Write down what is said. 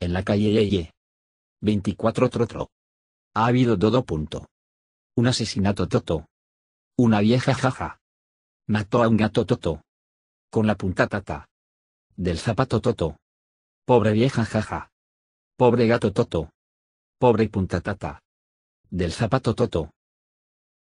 en la calle Yeye. 24 Trotro. Ha habido todo punto. Un asesinato Toto. Una vieja jaja. Mató a un gato Toto. Con la punta tata. Del zapato Toto. Pobre vieja jaja. Pobre gato Toto. Pobre punta tata. Del zapato Toto.